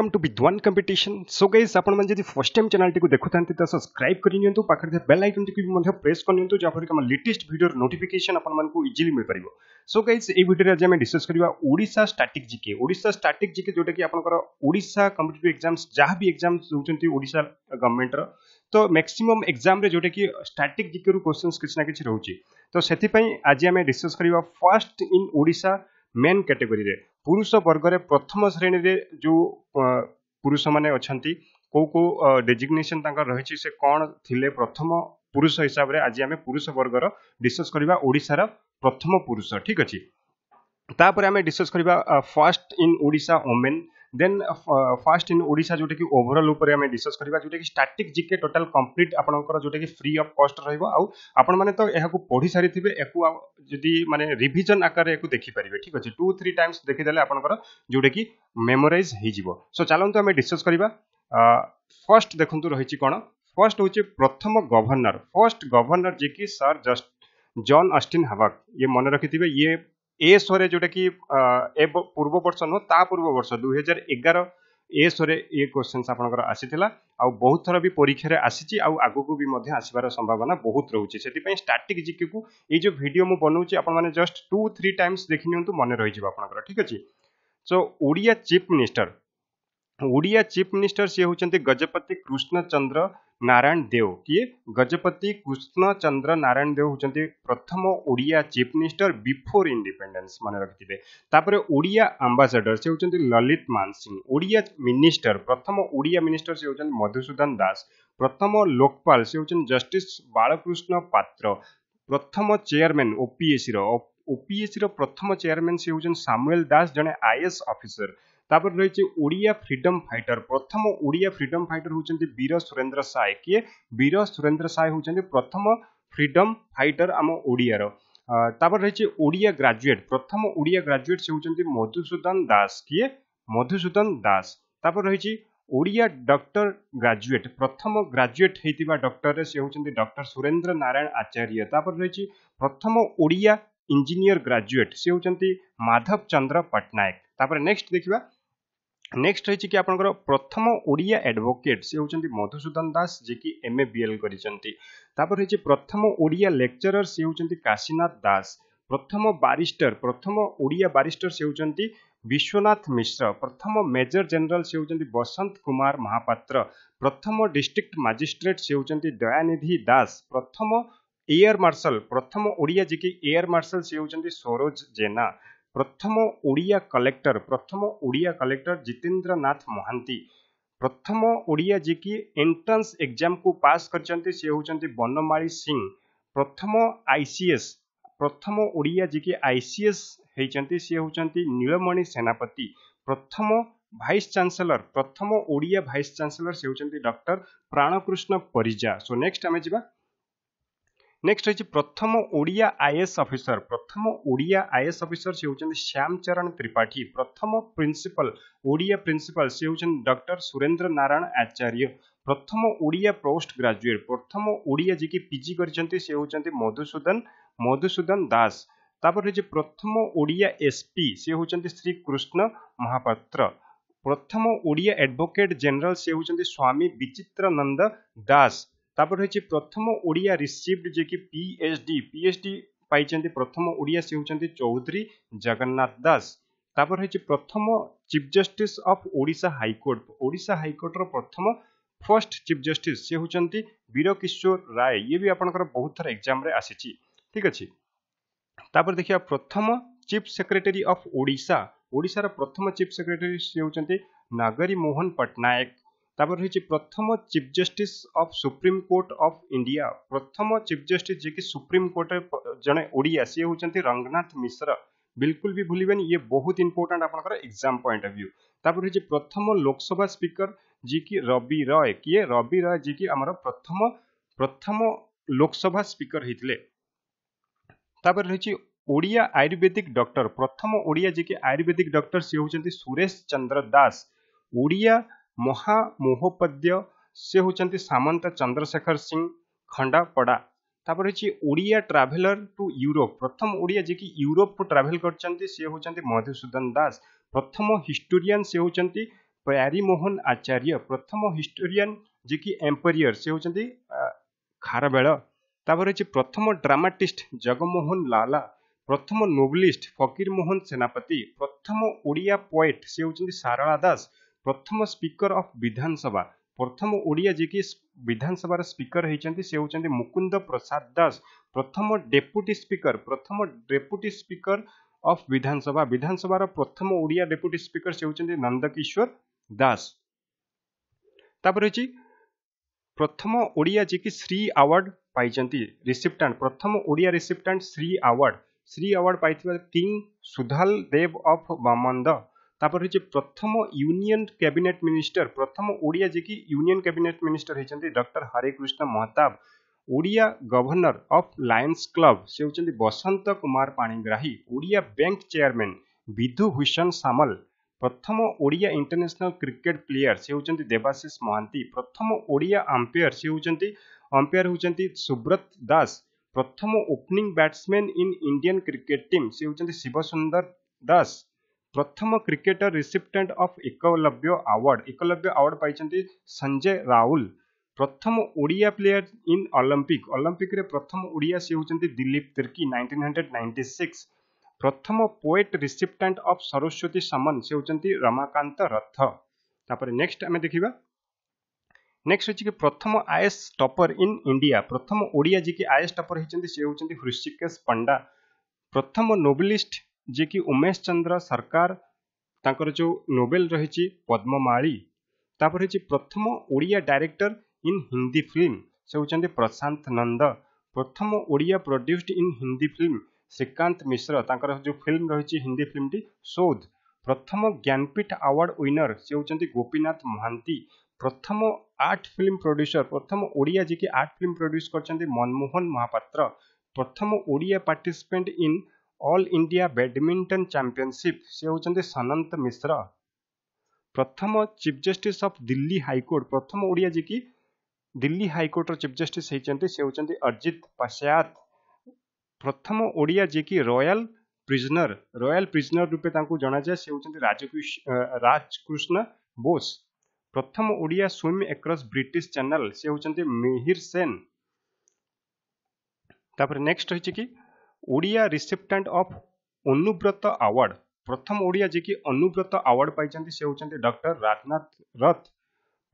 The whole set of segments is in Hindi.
welcome to Vidwan competition so guys आपड़ी फर्स्ट टाइम चैनल को देखु तो सब्सक्राइब करनी पाखे बेल आइकन टी प्रेस कर जहाँ फिर लेटेस्ट भिडियो नोटिकेसन आपको इजिली मिल पारे सो गैस यीडियो आज आम डिस्कस करा ओडा स्टाटिक जिके ओडा स्टाटिक जिके जोटा कि आपशा कंपिटेट एक्जाम्स जहाँ भी एक्जाम देशा गवर्नमेंट र तो मैक्सिमम एग्जाम रे जोटा कि स्टाटिक जिके रु क्वेश्चन किसी ना कि रोचे तो से आज आम डिस्कस करवा फास्ट इन ओडा ମେନ୍ କ୍ୟାଟେଗୋରୀରେ ପୁରୁଷ ବର୍ଗରେ ପ୍ରଥମ ଶ୍ରେଣୀରେ ଯେଉଁ ପୁରୁଷମାନେ ଅଛନ୍ତି କେଉଁ କେଉଁ ଡେଜିଗ୍ନେସନ୍ ତାଙ୍କର ରହିଛି ସେ କ'ଣ ଥିଲେ ପ୍ରଥମ ପୁରୁଷ ହିସାବରେ ଆଜି ଆମେ ପୁରୁଷ ବର୍ଗର ଡିସ୍କସ୍ କରିବା ଓଡ଼ିଶାର ପ୍ରଥମ ପୁରୁଷ ଠିକ୍ ଅଛି ତାପରେ ଆମେ ଡିସ୍କସ୍ କରିବା first in Odisha women then first in Odisha ଯେଉଁଟାକି ଓଭରଅଲ୍ ଉପରେ ଆମେ ଡିସ୍କସ୍ କରିବା ଯେଉଁଟାକି ଷ୍ଟାଟିକ୍ ଜିକେ ଟୋଟାଲ୍ କମ୍ପ୍ଲିଟ୍ ଆପଣଙ୍କର ଯେଉଁଟାକି ଫ୍ରି ଅଫ୍ କଷ୍ଟ ରହିବ ଆଉ ଆପଣମାନେ ତ ଏହାକୁ ପଢ଼ି ସାରିଥିବେ ଏହାକୁ ଯଦି ମାନେ ରିଭିଜନ୍ ଆକାରରେ ଏହାକୁ ଦେଖିପାରିବେ ଠିକ୍ ଅଛି ଟୁ ଥ୍ରୀ ଟାଇମ୍ସ ଦେଖିଦେଲେ ଆପଣଙ୍କର ଯେଉଁଟାକି ମେମୋରାଇଜ୍ ହେଇଯିବ ସୋ ଚାଲନ୍ତୁ ଆମେ ଡିସ୍କସ୍ କରିବା ଫର୍ଷ୍ଟ ଦେଖନ୍ତୁ ରହିଛି କ'ଣ ଫର୍ଷ୍ଟ ହେଉଛି ପ୍ରଥମ ଗଭର୍ଣ୍ଣର ଫର୍ଷ୍ଟ ଗଭର୍ଣ୍ଣର ଯିଏକି sir just John Austin Hubback ଇଏ ମନେ ରଖିଥିବେ ଇଏ ଏ ସୋରେ ଯୋଉଟାକି ଏ ପୂର୍ବ ବର୍ଷ ନୁହଁ ତା ପୂର୍ବ ବର୍ଷ ଦୁଇହଜାର ଏଗାର ଏ ସୋରେ ଏ କ୍ୱେଶ୍ଚନ୍ସ ଆପଣଙ୍କର ଆସିଥିଲା ଆଉ ବହୁତ ଥର ବି ପରୀକ୍ଷାରେ ଆସିଛି ଆଉ ଆଗକୁ ବି ମଧ୍ୟ ଆସିବାର ସମ୍ଭାବନା ବହୁତ ରହୁଛି ସେଥିପାଇଁ ଷ୍ଟାଟିକ୍ ଜିକେକୁ ଏଇ ଯେଉଁ ଭିଡ଼ିଓ ମୁଁ ବନଉଛି ଆପଣମାନେ ଜଷ୍ଟ ଟୁ ଥ୍ରୀ ଟାଇମ୍ସ ଦେଖି ନିଅନ୍ତୁ ମନେ ରହିଯିବ ଆପଣଙ୍କର ଠିକ୍ ଅଛି so Odia chief minister Odia chief minister ସିଏ ହେଉଛନ୍ତି ଗଜପତି କୃଷ୍ଣଚନ୍ଦ୍ର ନାରାୟଣ ଦେଓ କିଏ ଗଜପତି କୃଷ୍ଣଚନ୍ଦ୍ର ନାରାୟଣ ଦେଓ ହେଉଛନ୍ତି ପ୍ରଥମ Odia chief minister before independence ମନେ ରଖିଥିବେ ତାପରେ ଓଡ଼ିଆ ଆମ୍ବାସେଡର ସେ ହେଉଛନ୍ତି ଲଲିତ ମାନସିଂ ଓଡ଼ିଆ ମିନିଷ୍ଟର ପ୍ରଥମ ଓଡ଼ିଆ ମିନିଷ୍ଟର ସେ ହେଉଛନ୍ତି ମଧୁସୂଦନ ଦାସ ପ୍ରଥମ ଲୋକପାଳ ସେ ହେଉଛନ୍ତି ଜଷ୍ଟିସ୍ ବାଳକୃଷ୍ଣ ପାତ୍ର ପ୍ରଥମ ଚେୟାରମ୍ୟାନ୍ ଓପିଏସ୍ସିର ଓପିଏସ୍ସିର ପ୍ରଥମ ଚେୟାରମ୍ୟାନ୍ ସେ ହେଉଛନ୍ତି ସାମୁଏଲ ଦାସ ଜଣେ ଆଇଏଏସ୍ ଅଫିସର তারপরে রয়েছে ওড়িয়া ফ্রিডম ফাইটর প্রথম ওড়িয়া ফ্রিডম ফাইটর হচ্ছেন বীর সুরেন্দ্র সায় কি বীর সুরেন্দ্র সায় হচ্ছেন প্রথম ফ্রিডম ফাইটর আম ওড়িয়ার তারপরে রয়েছে ওড়িয়া গ্রাজুয়েট প্রথম ওড়িয়া গ্রাজুয়েট সে হচ্ছেন মধুসূদন দাস কি মধুসূদন দাস তারপরে রয়েছে ওড়িয়া ডক্টর গ্রাজুয়েট প্রথম গ্রাজুয়েট হয়েছে ডক্টর সে হচ্ছেন ডক্টর সুরেন্দ্র নারায়ণ আচার্য তারপরে রয়েছে প্রথম ওড়িয়া ইঞ্জিনিয়র গ্রাজুয়েট সে হচ্ছেন মাধব চন্দ্র পট্টনায়ক তারপরে নেক্সট দেখিবা নেক্সট রয়েছে কি আপনার প্রথম ওড়িয়া আডভোকেট সে হচ্ছেন মধুসূদন দাস যে কি এম এ বিএল করেছেন তারপর রয়েছে প্রথম ওড়িয়া লেকচরর সে হচ্ছেন কাশীনাথ দাস প্রথম বারিষ্টর প্রথম ওড়িয়া বারিষ্টর সে হচ্ছেন বিশ্বনাথ মিশ্র প্রথম মেজর জেনারেল সে হচ্ছেন বসন্ত কুমার মহাপাত্র প্রথম ডিস্ট্রিক্ট মাজিষ্ট্রেট সে হচ্ছেন দয়ানিধি দাস প্রথম এয়ার মার্শাল প্রথম ওড়িয়া যে কি এয়ার মার্শাল সে হচ্ছেন সরোজ জেনা प्रथम ओडिया कलेक्टर प्रथम ओडिया कलेक्टर जितेन्द्र नाथ प्रथम ओडिया जी की एंट्रेंस एग्जाम को पास कर बनमाली सिंह प्रथम आईसीएस प्रथम ओडिया जी की आईसीएस सी होती नीलमणि सेनापति प्रथम भाइस चांसलर प्रथम ओडिया भाइस चांसलर से होती doctor Prankrishna Parija so next आम जी नेक्स्ट रही प्रथम ओडिया आईएएस अफिसर प्रथम ओडिया आईएस अफिसर से होंगे श्यामचरण त्रिपाठी प्रथम प्रिंसिपल ओडिया प्रिंसिपल से होचन डॉक्टर सुरेंद्र नारायण आचार्य प्रथम ओडिया पोस्ट ग्रेजुएट प्रथम ओडिया जी की पीजी करचंती मधुसूदन मधुसूदन दास प्रथम ओडिया एसपी से होंगे श्री कृष्ण महापात्र प्रथम ओडिया एडवोकेट जनरल से होचन स्वामी विचित्रानंद दास তারপর রয়েছে প্রথম ওড়িয়া রিসিভড যে কি পিএচডি পিএচডি পাইছেন প্রথম ওড়িয়া সে হচ্ছেন চৌধুরী জগন্নাথ দাস তারপর রয়েছে প্রথম chief justice of Odisha high court Odisha হাইকোর্টর প্রথম ଫର୍ଷ୍ଟ ଚିଫ୍ ଜଷ୍ଟିସ୍ ସେ ହେଉଛନ୍ତି ବୀରକିଶୋର ରାୟ ଇଏ ବି ଆପଣଙ୍କର ବହୁତ ଥର ଏକ୍ଜାମ୍ରେ ଆସିଛି ଠିକ୍ ଅଛି ତାପରେ ଦେଖିବା ପ୍ରଥମ ଚିଫ୍ ସେକ୍ରେଟେରୀ ଅଫ୍ ଓଡ଼ିଶା ଓଡ଼ିଶାର ପ୍ରଥମ ଚିଫ୍ ସେକ୍ରେଟେରୀ ସେ ହେଉଛନ୍ତି ନାଗରୀ ମୋହନ ପଟ୍ଟନାୟକ रही प्रथम chief justice of supreme court of India प्रथम चिफ जस्टिस जिकि सुप्रीम कोर्ट जने ओडिया सी होचंती रंगनाथ मिश्र बिल्कुल भी भूलिबेनी ये बहुत इंपोर्टेंट आपनकर एग्जाम पॉइंट ऑफ व्यू तापर हिची प्रथम लोकसभा स्पीकर जिकि रवि रॉय किए रवि रॉय जिकि हमर प्रथम प्रथम लोकसभा स्पीकर हितले तापर ओडिया आयुर्वेदिक डॉक्टर प्रथम ओडिया जिकि आयुर्वेदिक डॉक्टर सी होंगे सुरेश चंद्र दास ओडिया महामोहपद्य से होंगे सामंत चंद्रशेखर सिंह खंडापड़ा तापर ओडिया ट्रैवलर टू यूरोप प्रथम ओडिया जी की यूरोप को ट्रैवल कर मधुसूदन दास प्रथम हिस्टोरियन से होंगे प्यारिमोहन आचार्य प्रथम हिस्टोरियन जी की एम्पेयर से होंगे खारबेल तापर प्रथम ड्रामाटिस्ट जगमोहन लाला प्रथम नोबलीस्ट मोहन सेनापति प्रथम ओडिया पोएट से होंगे सारा दास प्रथम स्पीकर ऑफ विधानसभा प्रथम ओडिया जी की विधानसभा स्पीकर होती से होती मुकुंद प्रसाद दास प्रथम डेपुटी स्पीकर प्रथम deputy speaker of Vidhan Sabha Vidhan Sabha प्रथम ओडिया डेपुटी स्पीकर से होती नंदकिशोर दास प्रथम ओडिया जी की श्री आवार्ड पाई रिसीप्टांट प्रथम Odia recipient Shri award Shri award पाई किंग सुधाल देव अफ ब्रह्मंद तापर हे प्रथम यूनियन कैबिनेट मिनिस्टर प्रथम ओडिया जेकी यूनियन कैबिनेट मिनिस्टर हेचंती doctor Harekrushna Mahtab Odia governor of Lions club से होचंती बसंत कुमार पाणिग्राही ओडिया बैंक चेयरमैन विधु भूषण सामल प्रथम ओडिया इंटरनेशनल क्रिकेट प्लेयर से होती देवाशिष महांती प्रथम ओडिया अंपायर से होचंती अंपायर होचंती सुब्रत दास प्रथम opening batsman in Indian cricket team से होचंती शिवसुंदर दास ପ୍ରଥମ cricketer recipient of Eklavya award Eklavya award ପାଇଛନ୍ତି ସଞ୍ଜୟ ରାହୁଲ ପ୍ରଥମ ଓଡ଼ିଆ ପ୍ଲେୟାର ଇନ୍ ଅଲମ୍ପିକ ଅଲମ୍ପିକରେ ପ୍ରଥମ ଓଡ଼ିଆ ସିଏ ହେଉଛନ୍ତି Dilip Tirkey nineteen hundred ninety six ପ୍ରଥମ poet recipient of Saraswati Samman ସେ ହେଉଛନ୍ତି ରମାକାନ୍ତ ରଥ ତାପରେ ନେକ୍ସଟ ଆମେ ଦେଖିବା ନେକ୍ସଟ ହେଉଛି କି ପ୍ରଥମ ଆଏସ୍ ଟପର ଇନ୍ ଇଣ୍ଡିଆ ପ୍ରଥମ ଓଡ଼ିଆ ଯିଏକି ଆଏସ୍ ଟପର ହେଇଛନ୍ତି ସେ ହେଉଛନ୍ତି ହୃଷିକେଶ ପଣ୍ଡା ପ୍ରଥମ ନୋବେଲିଷ୍ଟ ଯିଏକି ଉମେଶ ଚନ୍ଦ୍ର ସରକାର ତାଙ୍କର ଯେଉଁ ନୋବେଲ ରହିଛି ପଦ୍ମମାଳୀ ତାପରେ ହେଉଛି ପ୍ରଥମ Odia director in Hindi film ସେ ହେଉଛନ୍ତି ପ୍ରଶାନ୍ତ ନନ୍ଦ ପ୍ରଥମ Odia produced in Hindi film Shrikant Mishra ତାଙ୍କର ଯେଉଁ ଫିଲ୍ମ ରହିଛି ହିନ୍ଦୀ ଫିଲ୍ମଟି ଶୋଧ ପ୍ରଥମ ଜ୍ଞାନପୀଠ ଆୱାର୍ଡ ୱିନର ସେ ହେଉଛନ୍ତି ଗୋପୀନାଥ ମହାନ୍ତି ପ୍ରଥମ ଆର୍ଟ ଫିଲ୍ମ ପ୍ରଡ୍ୟୁସର ପ୍ରଥମ ଓଡ଼ିଆ ଯିଏକି ଆର୍ଟ ଫିଲ୍ମ ପ୍ରଡ୍ୟୁସ୍ କରିଛନ୍ତି ମନମୋହନ ମହାପାତ୍ର ପ୍ରଥମ Odia participant in all India badminton championship से होंगे सनंत मिश्र प्रथम chief justice of Delhi high court प्रथम ओडिया जी की दिल्ली हाइकोर्टर चीफ जस्टिस से होंगे अर्जित पाश्यात प्रथम ओडिया जी की रयाल प्रिजनर रयाल प्रिजनर रूपे जना जाए से होंगे राजकृष्ण बोस प्रथम Odia swim across British channel से होंगे मिहिर सेन तापर नेक्स्ट रही Odia recipient of Anubrata award ପ୍ରଥମ ଓଡ଼ିଆ ଯିଏକି ଅନୁବ୍ରତ ଆୱାର୍ଡ଼ ପାଇଛନ୍ତି ସେ ହେଉଛନ୍ତି ଡକ୍ଟର ରାଜନାଥ ରଥ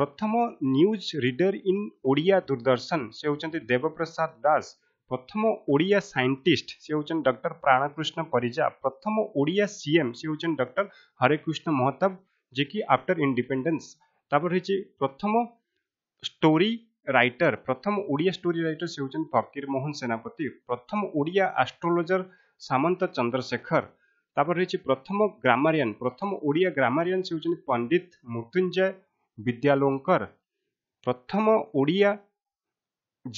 ପ୍ରଥମ news reader in Odia Doordarshan ସେ ହେଉଛନ୍ତି ଦେବପ୍ରସାଦ ଦାସ ପ୍ରଥମ ଓଡ଼ିଆ ସାଇଣ୍ଟିଷ୍ଟ ସେ ହେଉଛନ୍ତି ଡକ୍ଟର ପ୍ରାଣକୃଷ୍ଣ ପରିଜା ପ୍ରଥମ ଓଡ଼ିଆ ସିଏମ୍ ସେ ହେଉଛନ୍ତି ଡକ୍ଟର ହରେକୃଷ୍ଣ ମହତାବ ଯିଏକି ଆଫ୍ଟର ଇଣ୍ଡିପେଣ୍ଡେନ୍ସ ତାପରେ ରହିଛି ପ୍ରଥମ ଷ୍ଟୋରୀ ରାଇଟର ପ୍ରଥମ ଓଡ଼ିଆ ଷ୍ଟୋରି ରାଇଟର ସେ ହେଉଛନ୍ତି ଫକୀର ମୋହନ ସେନାପତି ପ୍ରଥମ ଓଡ଼ିଆ ଆଷ୍ଟ୍ରୋଲୋଜର ସାମନ୍ତ ଚନ୍ଦ୍ରଶେଖର ତାପରେ ରହିଛି ପ୍ରଥମ ଗ୍ରାମାରିଆନ୍ ପ୍ରଥମ ଓଡ଼ିଆ ଗ୍ରାମାରିଆନ୍ ସେ ହେଉଛନ୍ତି ପଣ୍ଡିତ ମୃତ୍ୟୁଞ୍ଜୟ ବିଦ୍ୟାଲୋଙ୍କର ପ୍ରଥମ Odia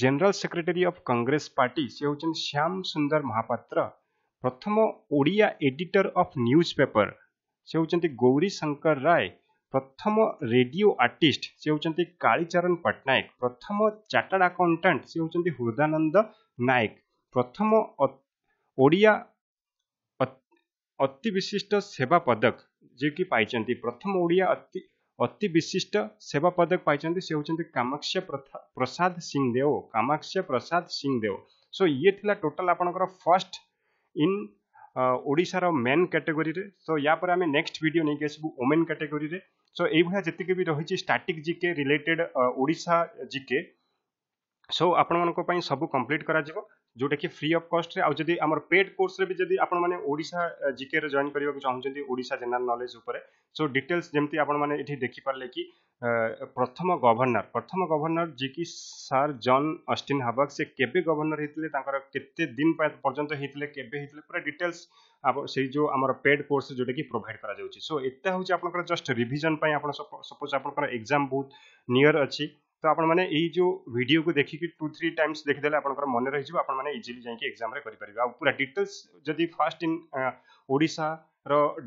general secretary of Congress party ସେ ହେଉଛନ୍ତି ଶ୍ୟାମ ସୁନ୍ଦର ମହାପାତ୍ର ପ୍ରଥମ Odia editor of news paper ସେ ହେଉଛନ୍ତି ଗୌରୀ ଶଙ୍କର ରାୟ प्रथम रेडियो आर्टिस्ट से होंगे कालीचरण पट्टनायक प्रथम चार्टर्ड आकाउंटाट से होंगे हृदानंद नायक प्रथम ओडिया अति विशिष्ट सेवा पदक जे कि पाई प्रथम ओडिया अति अति विशिष्ट सेवा पदक पाई सी होंगे कामाक्ष प्रसाद सिंह देव कामाक्ष प्रसाद सिंह देव सो ये टोटाल आप आपंकर फर्स्ट इन ओडार मेन कैटेगोरी सो यापर आम नेक्स्ट भिड नहीं आसबू ओमेन कैटेगोरी সো এইভাবে যেতিকি বি রয়েছে static GK related Odisha GK so আপনার সবু কমপ্লিট করা जोटा कि फ्री अफ कस्ट्रे आउ आम पेड कोर्स भी जदि आपण मैंने जिके रे करने को चाहते Odisha general knowledge so details जमी आपण देखिपारे कि प्रथम गवर्णर प्रथम गवर्णर जी की सार जन अस्टिन हाबक से केबे गवर्नर होते केते दिन पर्यंत होते केबे होते पूरा डिटेल्स से जो आम पेड कोर्स जोटा कि प्रोभाइड करा सो हूँ आप जस्ट रिविजन आप सपोज आप एक्जाम बहुत नियर अच्छी तो आपने जो भिड को देखिए टू थ्री टाइम्स देखीदे आप मन रही आपजिली जाम करेंगे पूरा डिटेल्स जब फास्ट इन ओडा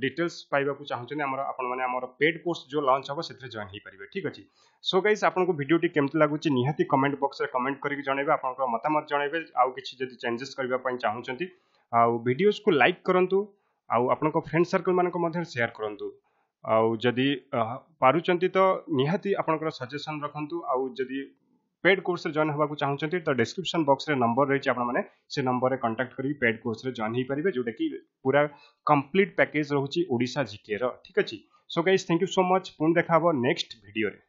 डिटेल्स पाइबा चाहूँ आपर पेड कोर्स जो लंच हम से जॉन हो पारे ठीक अच्छे सो गाइज आपको भिडियो केमती लगुच निहाती कमेंट बक्स में कमेंट करके जनवे आप मतामत जन आउ कि जब चेंजेस करने चाहूँ आउ भिडस को लाइक करूँ आपण फ्रेंड सर्कल मान सेयार करूँ ଆଉ ଯଦି ପାରୁଛନ୍ତି ତ ନିହାତି ଆପଣଙ୍କର ସଜେସନ୍ ରଖନ୍ତୁ ଆଉ ଯଦି ପେଡ୍ କୋର୍ସରେ ଜଏନ୍ ହେବାକୁ ଚାହୁଁଛନ୍ତି ତ ଡେସ୍କ୍ରିପ୍ସନ୍ ବକ୍ସରେ ନମ୍ବର ରହିଛି ଆପଣମାନେ ସେ ନମ୍ବରରେ କଣ୍ଟାକ୍ଟ କରିକି ପେଡ୍ କୋର୍ସରେ ଜଏନ୍ ହେଇପାରିବେ ଯେଉଁଟାକି ପୁରା କମ୍ପ୍ଲିଟ୍ ପ୍ୟାକେଜ୍ ରହୁଛି ଓଡ଼ିଶା ଜିକେର ଠିକ୍ ଅଛି so guys thank you so much ପୁଣି ଦେଖା ହେବ ନେକ୍ସଟ ଭିଡ଼ିଓରେ